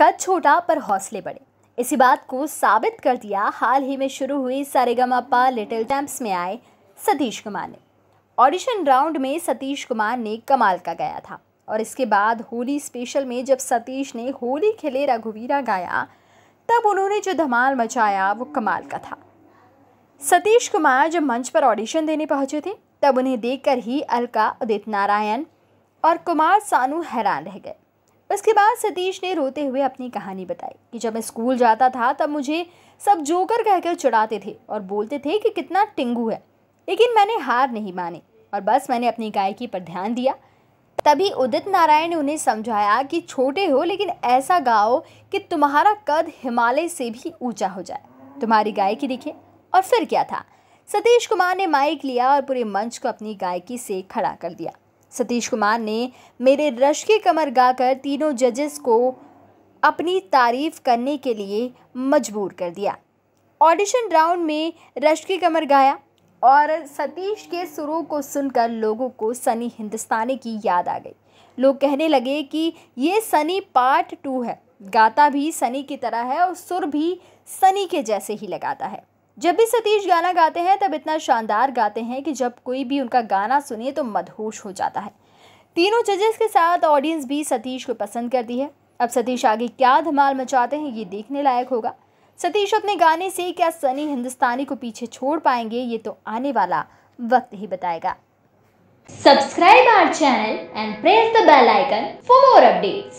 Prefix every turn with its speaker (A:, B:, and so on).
A: कद छोटा पर हौसले बढ़े इसी बात को साबित कर दिया हाल ही में शुरू हुई सारेगामापा लिटिल चैम्प्स में आए सतीश कुमार ने ऑडिशन राउंड में सतीश कुमार ने कमाल का गाया था और इसके बाद होली स्पेशल में जब सतीश ने होली खिले रघुवीरा गाया तब उन्होंने जो धमाल मचाया वो कमाल का था सतीश कुमार जब मंच पर ऑडिशन देने पहुंचे थे तब उन्हें देखकर ही अलका उदित नारायण और कुमार सानू हैरान रह गए उसके बाद सतीश ने रोते हुए अपनी कहानी बताई कि जब मैं स्कूल जाता था तब मुझे सब जोकर कहकर चढ़ाते थे और बोलते थे कि कितना टिंगू है लेकिन मैंने हार नहीं मानी और बस मैंने अपनी गायकी पर ध्यान दिया तभी उदित नारायण ने उन्हें समझाया कि छोटे हो लेकिन ऐसा गाओ कि तुम्हारा कद हिमालय से भी ऊंचा हो जाए तुम्हारी गायकी दिखे और फिर क्या था सतीश कुमार ने माइक लिया और पूरे मंच को अपनी गायकी से खड़ा कर दिया सतीश कुमार ने मेरे रश की कमर गाकर तीनों जजेस को अपनी तारीफ करने के लिए मजबूर कर दिया ऑडिशन राउंड में रश की कमर गाया और सतीश के सुरों को सुनकर लोगों को सनी हिंदुस्तानी की याद आ गई लोग कहने लगे कि ये सनी पार्ट टू है गाता भी सनी की तरह है और सुर भी सनी के जैसे ही लगाता है जब भी सतीश गाना गाते हैं तब इतना शानदार गाते हैं कि जब कोई भी उनका गाना सुने तो मदहोश हो जाता है तीनों जजेस के साथ ऑडियंस भी सतीश को पसंद करती है अब सतीश आगे क्या धमाल मचाते हैं ये देखने लायक होगा सतीश अपने गाने से क्या सनी हिंदुस्तानी को पीछे छोड़ पाएंगे ये तो आने वाला वक्त ही बताएगा
B: subscribe our channel
A: and press the bell icon for more updates